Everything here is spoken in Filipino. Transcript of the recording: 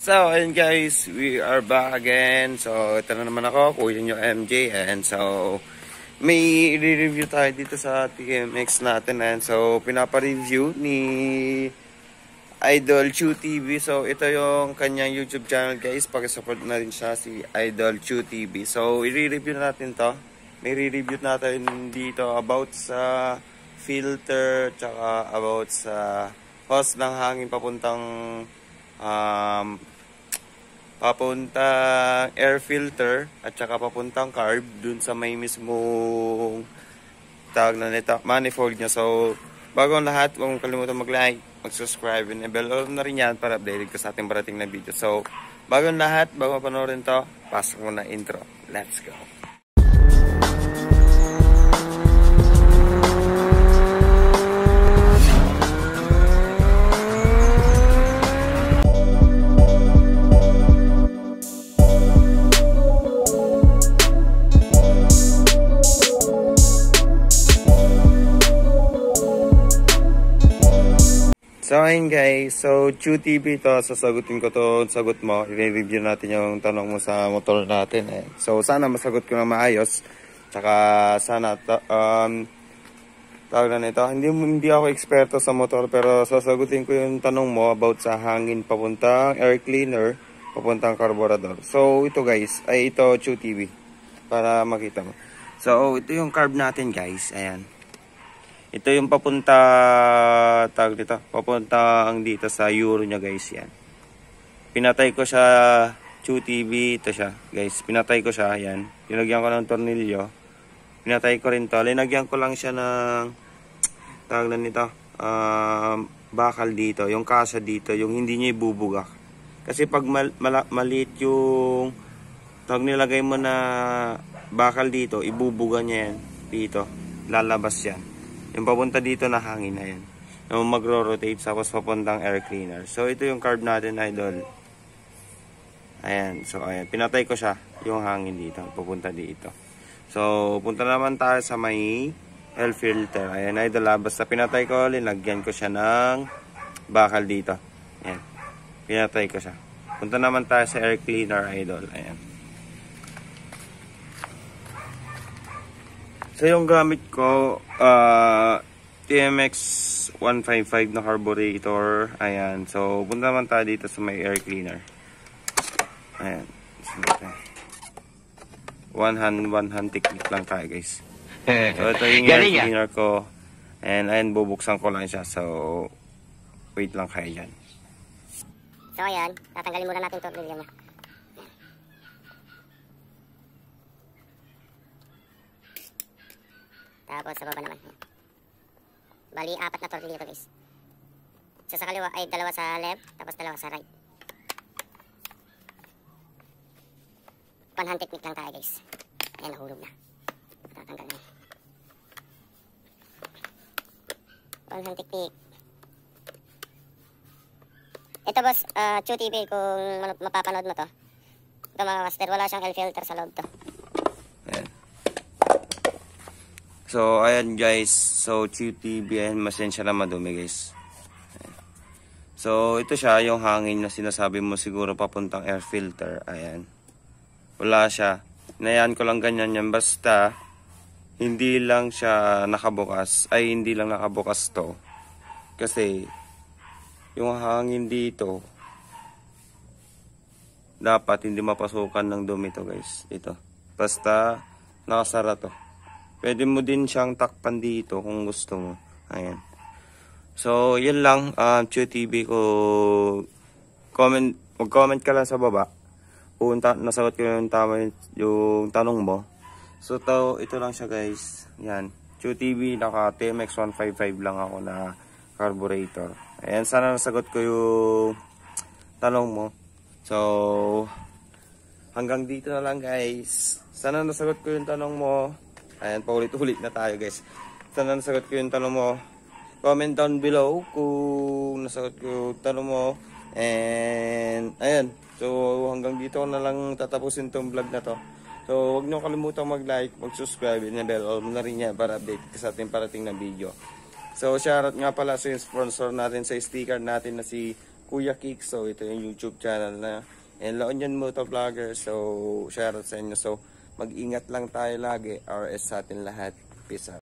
So, and guys, we are back again. So, ito na naman ako, kuya nyo MJ. And so, may re-review tayo dito sa TMX natin. And so, pinapa-review ni Idol Chu TV. So, ito yung kanyang YouTube channel guys. Pag-support na rin siya si Idol Chu TV. So, i-review na natin to. May re-review natin dito about sa filter, tsaka about sa host ng hangin papuntang um, papuntang air filter at saka papuntang carb dun sa may mismong tag na nito, manifold niya. So, bago ang lahat, huwag mong kalimutan mag-like, mag-subscribe, and bell all na rin yan para updated ka sa ating parating na video. So, bago ang lahat, bago mapanoorin to, pasok mo na intro. Let's go! So ayun guys, so Chu TV to, sasagutin ko to, sagot mo, i-review natin yung tanong mo sa motor natin eh. So sana masagot ko na maayos, tsaka sana, um, tawag na nito, hindi, hindi ako eksperto sa motor pero sasagutin ko yung tanong mo about sa hangin papuntang air cleaner, papuntang carburetor. So ito guys, ay ito Chu para makita mo. So ito yung carb natin guys, ayan. Ito yung papunta tag dito, papunta ang dito sa euro niya guys yan. Pinatay ko siya Chu TV ito siya guys. Pinatay ko siya yan. Tinagyan ko ng tornilyo. Pinatay ko rin to. Linagyan ko lang siya ng tag nito. Uh, bakal dito, yung kasa dito, yung hindi niya ibubugak. Kasi pag mal mal maliit yung tag nilagay mo na bakal dito, ibubuga niya yan dito. Lalabas yan. Yung papunta dito na hangin na yan. Yung magro-rotate tapos papuntang air cleaner. So ito yung carb natin idol. Ayan. So ayan. Pinatay ko siya. Yung hangin dito. Papunta dito. So punta naman tayo sa may air filter. Ayan idol. Ah. Basta pinatay ko. Linagyan ko siya ng bakal dito. Ayan. Pinatay ko siya. Punta naman tayo sa air cleaner idol. Ayan. So yung gamit ko, uh, TMX 155 na carburetor. Ayan. So punta naman tayo dito sa may air cleaner. Ayan. One hand, one hand technique lang tayo guys. So ito yung air ah. cleaner ko. And ayan, bubuksan ko lang siya. So wait lang kayo dyan. So ayan, tatanggalin muna natin to grill niya. tapos sa baba naman. Bali, apat na tortilla dito guys. Isa sa kaliwa, ay dalawa sa left, tapos dalawa sa right. Panhan technique lang tayo guys. Ayan, nahulog na. Matatanggal na. Panhan technique. Ito boss, uh, ah, Chew TV kung mapapanood mo to. Ito mga master, wala siyang L-filter sa loob to. So, ayan guys. So, QTV. Ayan, masensya na madumi guys. So, ito siya yung hangin na sinasabi mo siguro papuntang air filter. Ayan. Wala siya. Nayan ko lang ganyan yan. Basta, hindi lang siya nakabukas. Ay, hindi lang nakabukas to. Kasi, yung hangin dito, dapat hindi mapasukan ng dumi to guys. Ito. Basta, nakasara to. Pwede mo din siyang takpan dito kung gusto mo. Ayan. So, yun lang. Uh, ah, Chew TV ko. Comment, mag-comment ka lang sa baba. Kung nasagot ko yung tama yung, yung tanong mo. So, to, ito lang siya guys. Yan. Chew TV, naka TMX155 lang ako na carburetor. Ayan, sana nasagot ko yung tanong mo. So, hanggang dito na lang guys. Sana nasagot ko yung tanong mo. Ayan, paulit-ulit na tayo guys. Sana nasagot ko yung tanong mo. Comment down below kung nasagot ko yung tanong mo. And, ayan. So, hanggang dito na lang tatapusin tong vlog na to. So, huwag nyo kalimutang mag-like, mag-subscribe, and bell all na rin yan para update sa ating parating na video. So, shoutout nga pala sa yung sponsor natin sa sticker natin na si Kuya Kick. So, ito yung YouTube channel na. And La Union Moto Vlogger. So, shoutout sa inyo. So, Mag-ingat lang tayo lagi. RS sa atin lahat. Peace out.